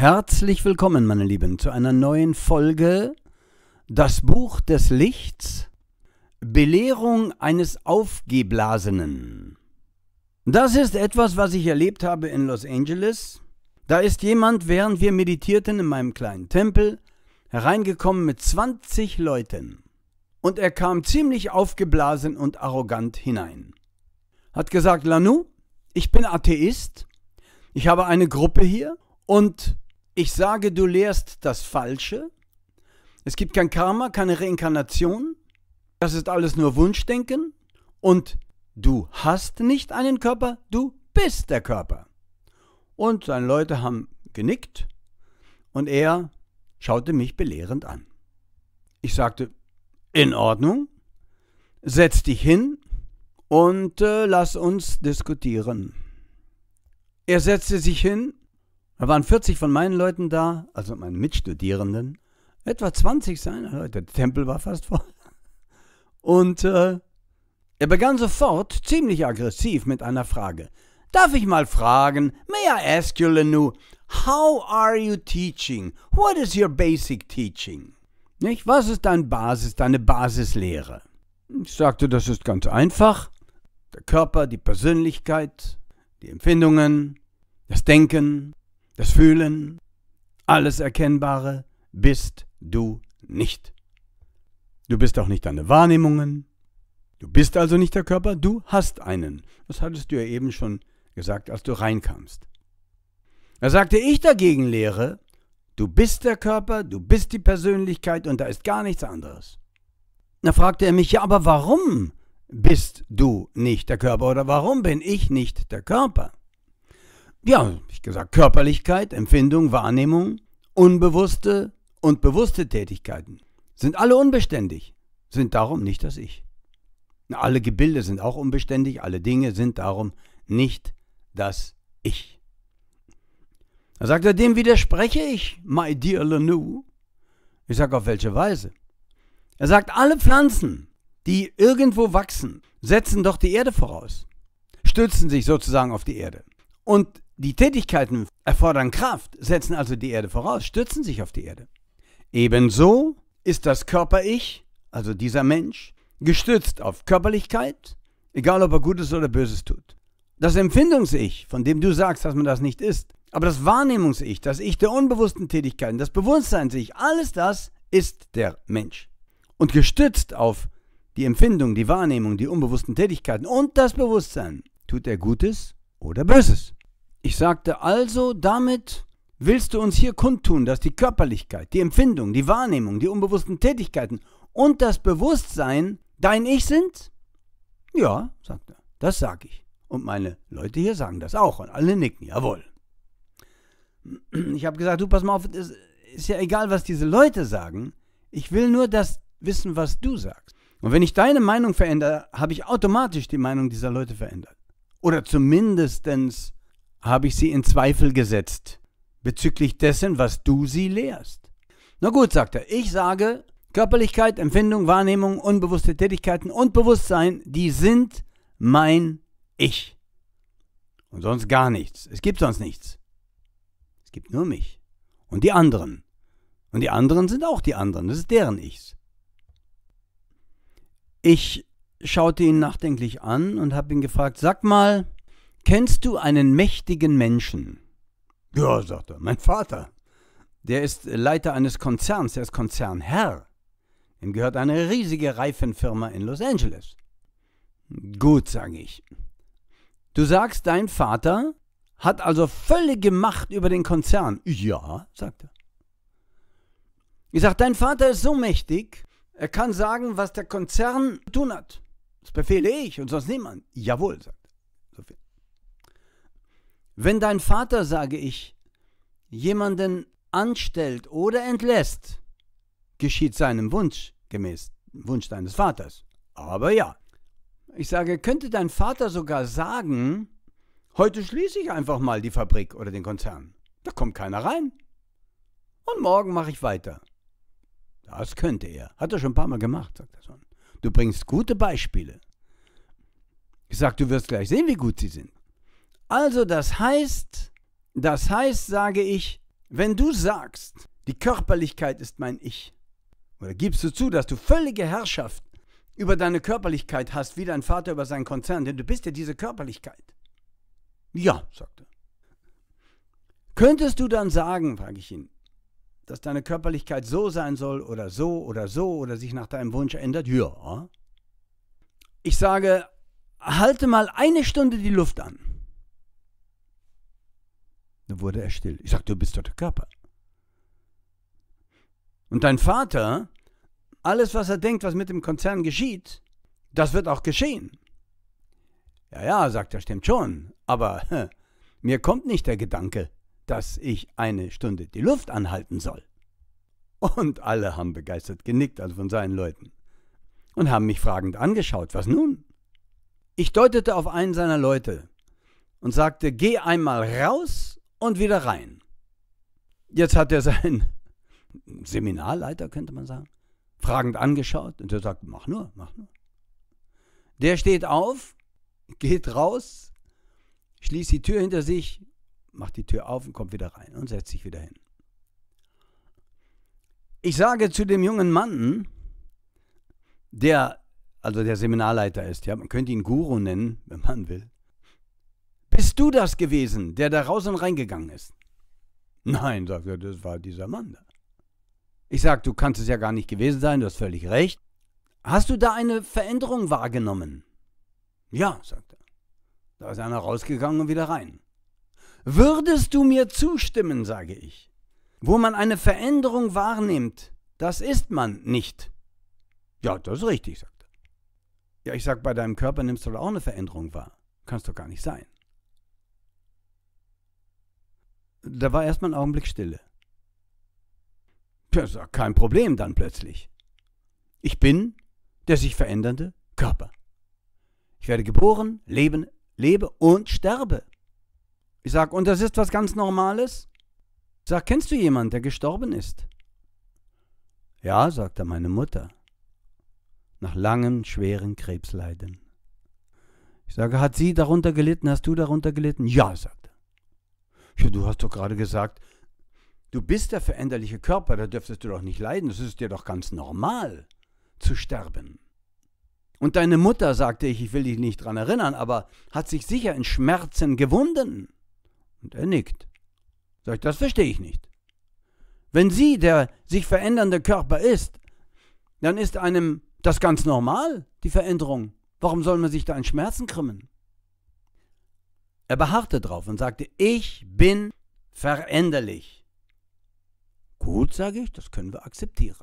Herzlich willkommen, meine Lieben, zu einer neuen Folge Das Buch des Lichts Belehrung eines Aufgeblasenen. Das ist etwas, was ich erlebt habe in Los Angeles. Da ist jemand, während wir meditierten in meinem kleinen Tempel, hereingekommen mit 20 Leuten. Und er kam ziemlich aufgeblasen und arrogant hinein. Hat gesagt, Lanu, ich bin Atheist, ich habe eine Gruppe hier und ich sage, du lehrst das Falsche. Es gibt kein Karma, keine Reinkarnation. Das ist alles nur Wunschdenken. Und du hast nicht einen Körper, du bist der Körper. Und seine Leute haben genickt und er schaute mich belehrend an. Ich sagte, in Ordnung, setz dich hin und äh, lass uns diskutieren. Er setzte sich hin da waren 40 von meinen Leuten da, also meinen Mitstudierenden. Etwa 20 seiner Leute. Der Tempel war fast voll. Und äh, er begann sofort, ziemlich aggressiv, mit einer Frage. Darf ich mal fragen, may I ask you, Lenou, how are you teaching? What is your basic teaching? Nicht? Was ist dein Basis, deine Basislehre? Ich sagte, das ist ganz einfach. Der Körper, die Persönlichkeit, die Empfindungen, das Denken, das Fühlen, alles Erkennbare bist du nicht. Du bist auch nicht deine Wahrnehmungen. Du bist also nicht der Körper, du hast einen. Das hattest du ja eben schon gesagt, als du reinkamst. Er sagte ich dagegen Lehre, du bist der Körper, du bist die Persönlichkeit und da ist gar nichts anderes. Da fragte er mich, ja, aber warum bist du nicht der Körper oder warum bin ich nicht der Körper? ja, ich gesagt, Körperlichkeit, Empfindung, Wahrnehmung, unbewusste und bewusste Tätigkeiten sind alle unbeständig, sind darum nicht das Ich. Alle Gebilde sind auch unbeständig, alle Dinge sind darum nicht das Ich. Da sagt er, dem widerspreche ich, my dear Lenou. Ich sage, auf welche Weise? Er sagt, alle Pflanzen, die irgendwo wachsen, setzen doch die Erde voraus, stützen sich sozusagen auf die Erde. Und die Tätigkeiten erfordern Kraft, setzen also die Erde voraus, stützen sich auf die Erde. Ebenso ist das Körper-Ich, also dieser Mensch, gestützt auf Körperlichkeit, egal ob er Gutes oder Böses tut. Das Empfindungs-Ich, von dem du sagst, dass man das nicht ist, aber das Wahrnehmungs-Ich, das Ich der unbewussten Tätigkeiten, das Bewusstseins-Ich, alles das ist der Mensch. Und gestützt auf die Empfindung, die Wahrnehmung, die unbewussten Tätigkeiten und das Bewusstsein tut er Gutes oder Böses. Ich sagte also, damit willst du uns hier kundtun, dass die Körperlichkeit, die Empfindung, die Wahrnehmung, die unbewussten Tätigkeiten und das Bewusstsein dein Ich sind? Ja, sagte er, das sage ich. Und meine Leute hier sagen das auch und alle nicken, jawohl. Ich habe gesagt, du pass mal auf, es ist ja egal, was diese Leute sagen. Ich will nur das wissen, was du sagst. Und wenn ich deine Meinung verändere, habe ich automatisch die Meinung dieser Leute verändert. Oder zumindestens habe ich sie in Zweifel gesetzt bezüglich dessen, was du sie lehrst. Na gut, sagt er, ich sage, Körperlichkeit, Empfindung, Wahrnehmung, unbewusste Tätigkeiten und Bewusstsein, die sind mein Ich. Und sonst gar nichts. Es gibt sonst nichts. Es gibt nur mich und die anderen. Und die anderen sind auch die anderen. Das ist deren Ichs. Ich schaute ihn nachdenklich an und habe ihn gefragt, sag mal, Kennst du einen mächtigen Menschen? Ja, sagt er, mein Vater. Der ist Leiter eines Konzerns, er ist Konzernherr. Ihm gehört eine riesige Reifenfirma in Los Angeles. Gut, sage ich. Du sagst, dein Vater hat also völlige Macht über den Konzern. Ja, sagt er. Ich sage, dein Vater ist so mächtig, er kann sagen, was der Konzern zu tun hat. Das befehle ich und sonst niemand. Jawohl, sagt er. Wenn dein Vater, sage ich, jemanden anstellt oder entlässt, geschieht seinem Wunsch gemäß Wunsch deines Vaters. Aber ja, ich sage, könnte dein Vater sogar sagen, heute schließe ich einfach mal die Fabrik oder den Konzern. Da kommt keiner rein. Und morgen mache ich weiter. Das könnte er. Hat er schon ein paar Mal gemacht, sagt der Sohn. Du bringst gute Beispiele. Ich sage, du wirst gleich sehen, wie gut sie sind. Also das heißt, das heißt, sage ich, wenn du sagst, die Körperlichkeit ist mein Ich, oder gibst du zu, dass du völlige Herrschaft über deine Körperlichkeit hast, wie dein Vater über seinen Konzern, denn du bist ja diese Körperlichkeit. Ja, sagt er. Könntest du dann sagen, frage ich ihn, dass deine Körperlichkeit so sein soll oder so oder so oder sich nach deinem Wunsch ändert? Ja. Ich sage, halte mal eine Stunde die Luft an. Dann wurde er still. Ich sagte, du bist doch der Körper. Und dein Vater, alles, was er denkt, was mit dem Konzern geschieht, das wird auch geschehen. Ja, ja, sagt er, stimmt schon. Aber hä, mir kommt nicht der Gedanke, dass ich eine Stunde die Luft anhalten soll. Und alle haben begeistert genickt, also von seinen Leuten, und haben mich fragend angeschaut, was nun? Ich deutete auf einen seiner Leute und sagte, geh einmal raus und wieder rein. Jetzt hat er seinen Seminarleiter, könnte man sagen, fragend angeschaut und der sagt, mach nur, mach nur. Der steht auf, geht raus, schließt die Tür hinter sich, macht die Tür auf und kommt wieder rein und setzt sich wieder hin. Ich sage zu dem jungen Mann, der, also der Seminarleiter ist, ja, man könnte ihn Guru nennen, wenn man will, bist du das gewesen, der da raus und reingegangen ist? Nein, sagt er, das war dieser Mann da. Ich sage, du kannst es ja gar nicht gewesen sein, du hast völlig recht. Hast du da eine Veränderung wahrgenommen? Ja, sagt er. Da ist einer rausgegangen und wieder rein. Würdest du mir zustimmen, sage ich. Wo man eine Veränderung wahrnimmt, das ist man nicht. Ja, das ist richtig, sagt er. Ja, ich sage, bei deinem Körper nimmst du auch eine Veränderung wahr. Kannst doch gar nicht sein. Da war erstmal ein Augenblick Stille. Das war kein Problem dann plötzlich. Ich bin der sich verändernde Körper. Ich werde geboren, leben, lebe und sterbe. Ich sage, und das ist was ganz Normales? Ich sage, kennst du jemanden, der gestorben ist? Ja, sagte meine Mutter, nach langem, schweren Krebsleiden. Ich sage, hat sie darunter gelitten, hast du darunter gelitten? Ja, sagt ja, du hast doch gerade gesagt, du bist der veränderliche Körper, da dürftest du doch nicht leiden, es ist dir doch ganz normal zu sterben. Und deine Mutter, sagte ich, ich will dich nicht daran erinnern, aber hat sich sicher in Schmerzen gewunden. Und er nickt. Sag ich, das verstehe ich nicht. Wenn sie der sich verändernde Körper ist, dann ist einem das ganz normal, die Veränderung. Warum soll man sich da in Schmerzen krümmen? Er beharrte drauf und sagte, ich bin veränderlich. Gut, sage ich, das können wir akzeptieren.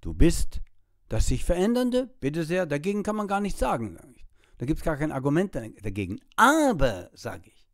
Du bist das sich verändernde, bitte sehr, dagegen kann man gar nichts sagen. Da gibt es gar kein Argument dagegen. Aber, sage ich,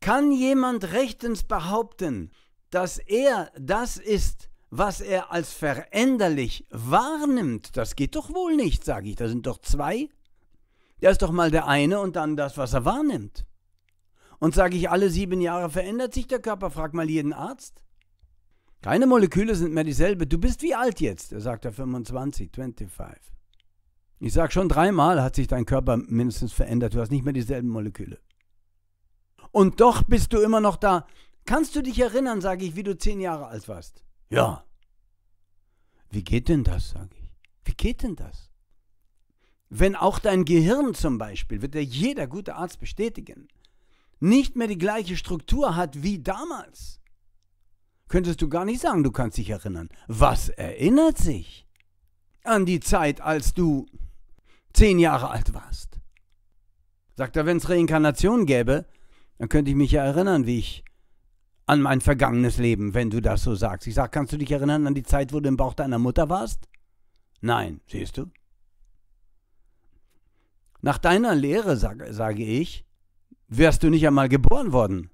kann jemand rechtens behaupten, dass er das ist, was er als veränderlich wahrnimmt? Das geht doch wohl nicht, sage ich. Da sind doch zwei der ist doch mal der eine und dann das, was er wahrnimmt. Und sage ich, alle sieben Jahre verändert sich der Körper, frag mal jeden Arzt. Keine Moleküle sind mehr dieselbe. Du bist wie alt jetzt, Er sagt er 25, 25. Ich sage schon dreimal hat sich dein Körper mindestens verändert. Du hast nicht mehr dieselben Moleküle. Und doch bist du immer noch da. Kannst du dich erinnern, sage ich, wie du zehn Jahre alt warst? Ja. Wie geht denn das, sage ich. Wie geht denn das? wenn auch dein Gehirn zum Beispiel, wird dir jeder gute Arzt bestätigen, nicht mehr die gleiche Struktur hat wie damals, könntest du gar nicht sagen, du kannst dich erinnern. Was erinnert sich an die Zeit, als du zehn Jahre alt warst? Sagt er, wenn es Reinkarnation gäbe, dann könnte ich mich ja erinnern, wie ich an mein vergangenes Leben, wenn du das so sagst. Ich sage, kannst du dich erinnern an die Zeit, wo du im Bauch deiner Mutter warst? Nein, siehst du? Nach deiner Lehre, sag, sage ich, wärst du nicht einmal geboren worden.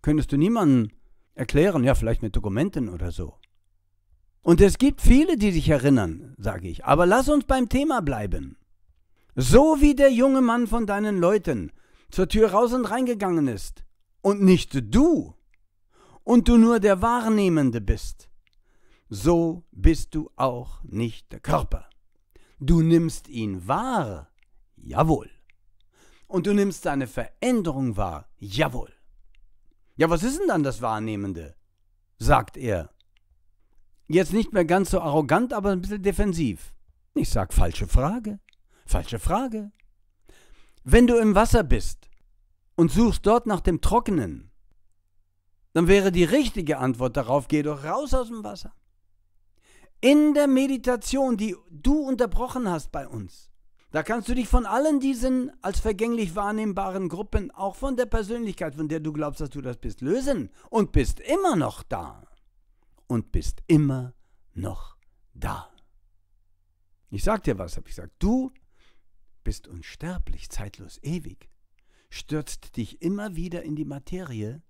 Könntest du niemandem erklären, ja, vielleicht mit Dokumenten oder so. Und es gibt viele, die sich erinnern, sage ich. Aber lass uns beim Thema bleiben. So wie der junge Mann von deinen Leuten zur Tür raus und reingegangen ist und nicht du und du nur der Wahrnehmende bist, so bist du auch nicht der Körper. Du nimmst ihn wahr, Jawohl. Und du nimmst deine Veränderung wahr. Jawohl. Ja, was ist denn dann das Wahrnehmende? sagt er. Jetzt nicht mehr ganz so arrogant, aber ein bisschen defensiv. Ich sag falsche Frage. Falsche Frage. Wenn du im Wasser bist und suchst dort nach dem Trockenen, dann wäre die richtige Antwort darauf, geh doch raus aus dem Wasser. In der Meditation, die du unterbrochen hast bei uns, da kannst du dich von allen diesen als vergänglich wahrnehmbaren Gruppen, auch von der Persönlichkeit, von der du glaubst, dass du das bist, lösen und bist immer noch da. Und bist immer noch da. Ich sag dir was, habe ich gesagt. Du bist unsterblich, zeitlos, ewig. Stürzt dich immer wieder in die Materie.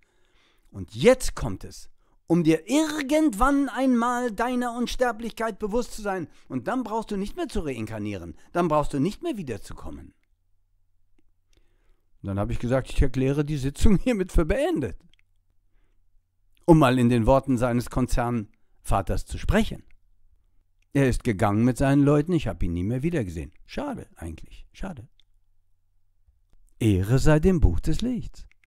Und jetzt kommt es um dir irgendwann einmal deiner Unsterblichkeit bewusst zu sein. Und dann brauchst du nicht mehr zu reinkarnieren. Dann brauchst du nicht mehr wiederzukommen. dann habe ich gesagt, ich erkläre die Sitzung hiermit für beendet. Um mal in den Worten seines Konzernvaters zu sprechen. Er ist gegangen mit seinen Leuten, ich habe ihn nie mehr wiedergesehen. Schade eigentlich, schade. Ehre sei dem Buch des Lichts.